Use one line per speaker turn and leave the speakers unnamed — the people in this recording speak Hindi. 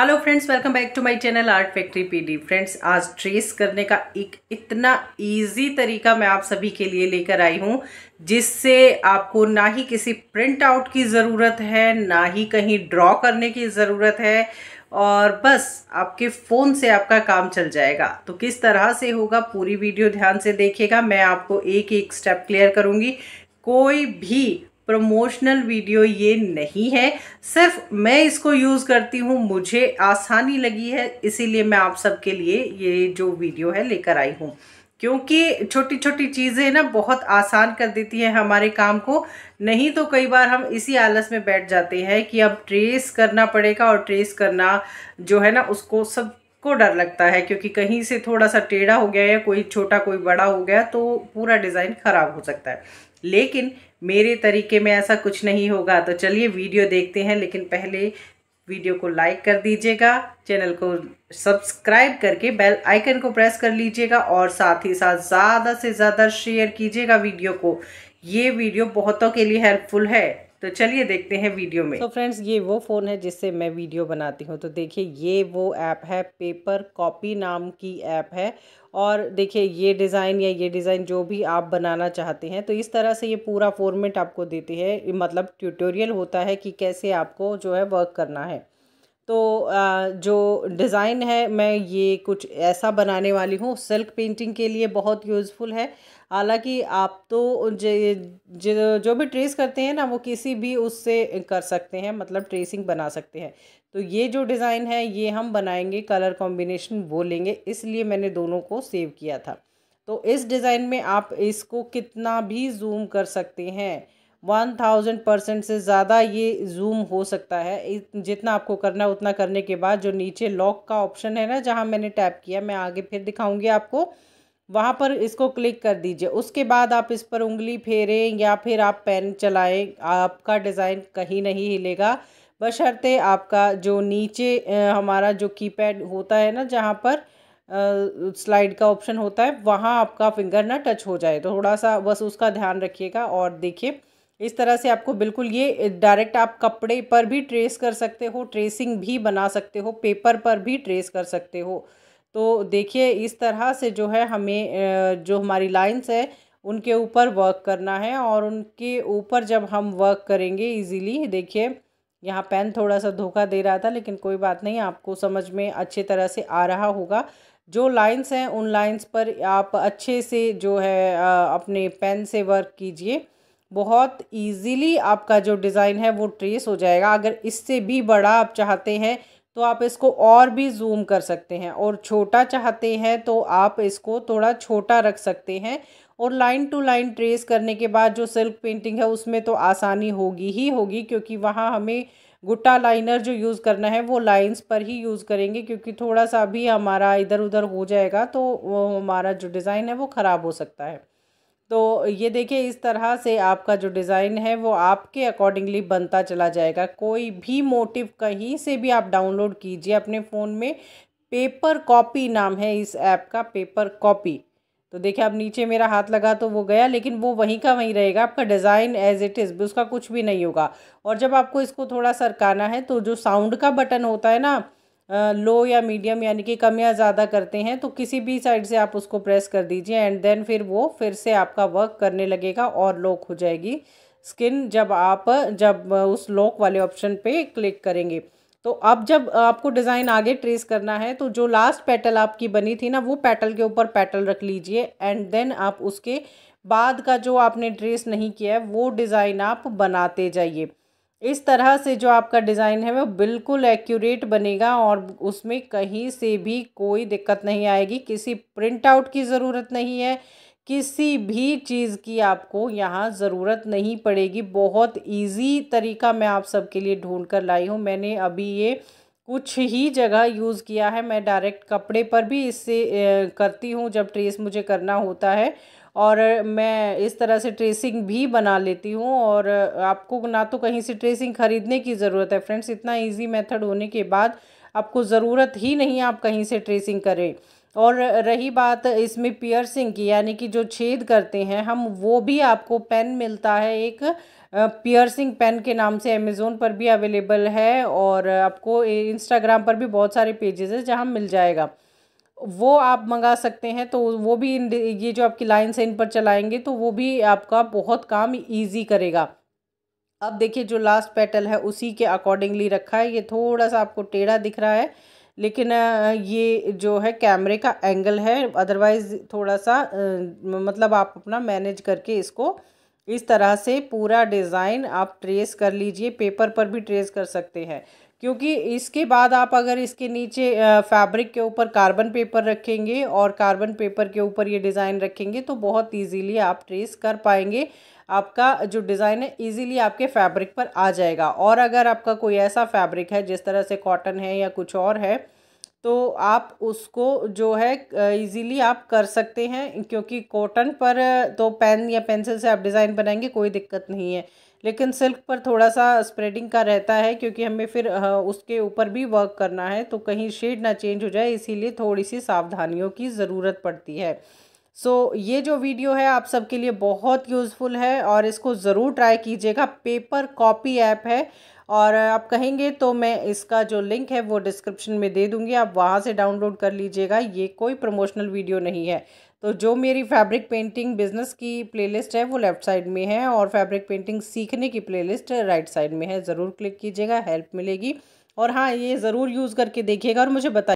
hello friends welcome back to my channel art factory पीडी फ्रेंड्स आज ट्रेस करने का एक इतना इजी तरीका मैं आप सभी के लिए लेकर आई हूं जिससे आपको ना ही किसी प्रिंट आउट की ज़रूरत है ना ही कहीं ड्रॉ करने की ज़रूरत है और बस आपके फ़ोन से आपका काम चल जाएगा तो किस तरह से होगा पूरी वीडियो ध्यान से देखिएगा मैं आपको एक एक स्टेप क्लियर करूँगी कोई भी प्रमोशनल वीडियो ये नहीं है सिर्फ मैं इसको यूज़ करती हूँ मुझे आसानी लगी है इसीलिए मैं आप सबके लिए ये जो वीडियो है लेकर आई हूँ क्योंकि छोटी छोटी चीज़ें ना बहुत आसान कर देती हैं हमारे काम को नहीं तो कई बार हम इसी आलस में बैठ जाते हैं कि अब ट्रेस करना पड़ेगा और ट्रेस करना जो है ना उसको सब को डर लगता है क्योंकि कहीं से थोड़ा सा टेढ़ा हो गया या कोई छोटा कोई बड़ा हो गया तो पूरा डिज़ाइन ख़राब हो सकता है लेकिन मेरे तरीके में ऐसा कुछ नहीं होगा तो चलिए वीडियो देखते हैं लेकिन पहले वीडियो को लाइक कर दीजिएगा चैनल को सब्सक्राइब करके बेल आइकन को प्रेस कर लीजिएगा और साथ ही साथ ज़्यादा से ज़्यादा शेयर कीजिएगा वीडियो को ये वीडियो बहुतों के लिए हेल्पफुल है तो चलिए देखते हैं वीडियो में तो so फ्रेंड्स ये वो फ़ोन है जिससे मैं वीडियो बनाती हूँ तो देखिए ये वो ऐप है पेपर कॉपी नाम की ऐप है और देखिए ये डिज़ाइन या ये डिज़ाइन जो भी आप बनाना चाहते हैं तो इस तरह से ये पूरा फॉर्मेट आपको देती है मतलब ट्यूटोरियल होता है कि कैसे आपको जो है वर्क करना है तो जो डिज़ाइन है मैं ये कुछ ऐसा बनाने वाली हूँ सिल्क पेंटिंग के लिए बहुत यूज़फुल है हालांकि आप तो जे, जे, जो भी ट्रेस करते हैं ना वो किसी भी उससे कर सकते हैं मतलब ट्रेसिंग बना सकते हैं तो ये जो डिज़ाइन है ये हम बनाएंगे कलर कॉम्बिनेशन वो लेंगे इसलिए मैंने दोनों को सेव किया था तो इस डिज़ाइन में आप इसको कितना भी जूम कर सकते हैं वन थाउजेंड परसेंट से ज़्यादा ये जूम हो सकता है जितना आपको करना है उतना करने के बाद जो नीचे लॉक का ऑप्शन है ना जहाँ मैंने टैप किया मैं आगे फिर दिखाऊंगी आपको वहाँ पर इसको क्लिक कर दीजिए उसके बाद आप इस पर उंगली फेरें या फिर आप पेन चलाएं आपका डिज़ाइन कहीं नहीं हिलेगा बशर्ते आपका जो नीचे हमारा जो कीपैड होता है ना जहाँ पर स्लाइड का ऑप्शन होता है वहाँ आपका फिंगर ना टच हो जाए तो थोड़ा सा बस उसका ध्यान रखिएगा और देखिए इस तरह से आपको बिल्कुल ये डायरेक्ट आप कपड़े पर भी ट्रेस कर सकते हो ट्रेसिंग भी बना सकते हो पेपर पर भी ट्रेस कर सकते हो तो देखिए इस तरह से जो है हमें जो हमारी लाइन्स है उनके ऊपर वर्क करना है और उनके ऊपर जब हम वर्क करेंगे इजीली देखिए यहाँ पेन थोड़ा सा धोखा दे रहा था लेकिन कोई बात नहीं आपको समझ में अच्छे तरह से आ रहा होगा जो लाइंस हैं उन लाइंस पर आप अच्छे से जो है अपने पेन से वर्क कीजिए बहुत इजीली आपका जो डिज़ाइन है वो ट्रेस हो जाएगा अगर इससे भी बड़ा आप चाहते हैं तो आप इसको और भी जूम कर सकते हैं और छोटा चाहते हैं तो आप इसको थोड़ा छोटा रख सकते हैं और लाइन टू लाइन ट्रेस करने के बाद जो सिल्क पेंटिंग है उसमें तो आसानी होगी ही होगी क्योंकि वहाँ हमें गुट्टा लाइनर जो यूज़ करना है वो लाइंस पर ही यूज़ करेंगे क्योंकि थोड़ा सा भी हमारा इधर उधर हो जाएगा तो वो हमारा जो डिज़ाइन है वो ख़राब हो सकता है तो ये देखिए इस तरह से आपका जो डिज़ाइन है वो आपके अकॉर्डिंगली बनता चला जाएगा कोई भी मोटिव कहीं से भी आप डाउनलोड कीजिए अपने फ़ोन में पेपर कॉपी नाम है इस ऐप का पेपर कॉपी तो देखिए अब नीचे मेरा हाथ लगा तो वो गया लेकिन वो वहीं का वहीं रहेगा आपका डिज़ाइन एज इट इज़ उसका कुछ भी नहीं होगा और जब आपको इसको थोड़ा सरकाना है तो जो साउंड का बटन होता है ना लो या मीडियम यानी कि कम या ज़्यादा करते हैं तो किसी भी साइड से आप उसको प्रेस कर दीजिए एंड देन फिर वो फिर से आपका वर्क करने लगेगा और लॉक हो जाएगी स्किन जब आप जब उस लॉक वाले ऑप्शन पे क्लिक करेंगे तो अब जब आपको डिज़ाइन आगे ट्रेस करना है तो जो लास्ट पैटल आपकी बनी थी ना वो पैटल के ऊपर पैटल रख लीजिए एंड देन आप उसके बाद का जो आपने ट्रेस नहीं किया है वो डिज़ाइन आप बनाते जाइए इस तरह से जो आपका डिज़ाइन है वो बिल्कुल एक्यूरेट बनेगा और उसमें कहीं से भी कोई दिक्कत नहीं आएगी किसी प्रिंट आउट की ज़रूरत नहीं है किसी भी चीज़ की आपको यहाँ ज़रूरत नहीं पड़ेगी बहुत इजी तरीका मैं आप सबके लिए ढूंढ कर लाई हूँ मैंने अभी ये कुछ ही जगह यूज़ किया है मैं डायरेक्ट कपड़े पर भी इससे करती हूँ जब ट्रेस मुझे करना होता है और मैं इस तरह से ट्रेसिंग भी बना लेती हूँ और आपको ना तो कहीं से ट्रेसिंग ख़रीदने की ज़रूरत है फ्रेंड्स इतना ईजी मेथड होने के बाद आपको ज़रूरत ही नहीं आप कहीं से ट्रेसिंग करें और रही बात इसमें पियर्सिंग की यानी कि जो छेद करते हैं हम वो भी आपको पेन मिलता है एक पियर्सिंग पेन के नाम से अमेज़ोन पर भी अवेलेबल है और आपको इंस्टाग्राम पर भी बहुत सारे पेजेस है जहाँ मिल जाएगा वो आप मंगा सकते हैं तो वो भी इन ये जो आपकी लाइन से इन पर चलाएंगे तो वो भी आपका बहुत काम ईजी करेगा अब देखिए जो लास्ट पेटल है उसी के अकॉर्डिंगली रखा है ये थोड़ा सा आपको टेढ़ा दिख रहा है लेकिन ये जो है कैमरे का एंगल है अदरवाइज़ थोड़ा सा मतलब आप अपना मैनेज करके इसको इस तरह से पूरा डिज़ाइन आप ट्रेस कर लीजिए पेपर पर भी ट्रेस कर सकते हैं क्योंकि इसके बाद आप अगर इसके नीचे फैब्रिक के ऊपर कार्बन पेपर रखेंगे और कार्बन पेपर के ऊपर ये डिज़ाइन रखेंगे तो बहुत इजीली आप ट्रेस कर पाएंगे आपका जो डिज़ाइन है इजीली आपके फैब्रिक पर आ जाएगा और अगर आपका कोई ऐसा फैब्रिक है जिस तरह से कॉटन है या कुछ और है तो आप उसको जो है इजीली आप कर सकते हैं क्योंकि कॉटन पर तो पेन या पेंसिल से आप डिज़ाइन बनाएंगे कोई दिक्कत नहीं है लेकिन सिल्क पर थोड़ा सा स्प्रेडिंग का रहता है क्योंकि हमें फिर उसके ऊपर भी वर्क करना है तो कहीं शेड ना चेंज हो जाए इसीलिए थोड़ी सी सावधानियों की ज़रूरत पड़ती है सो so, ये जो वीडियो है आप सबके लिए बहुत यूज़फुल है और इसको ज़रूर ट्राई कीजिएगा पेपर कॉपी ऐप है और आप कहेंगे तो मैं इसका जो लिंक है वो डिस्क्रिप्शन में दे दूँगी आप वहाँ से डाउनलोड कर लीजिएगा ये कोई प्रमोशनल वीडियो नहीं है तो जो मेरी फैब्रिक पेंटिंग बिजनेस की प्लेलिस्ट है वो लेफ़्ट साइड में है और फैब्रिक पेंटिंग सीखने की प्लेलिस्ट राइट साइड में है ज़रूर क्लिक कीजिएगा हेल्प मिलेगी और हाँ ये ज़रूर यूज़ करके देखिएगा और मुझे बताइए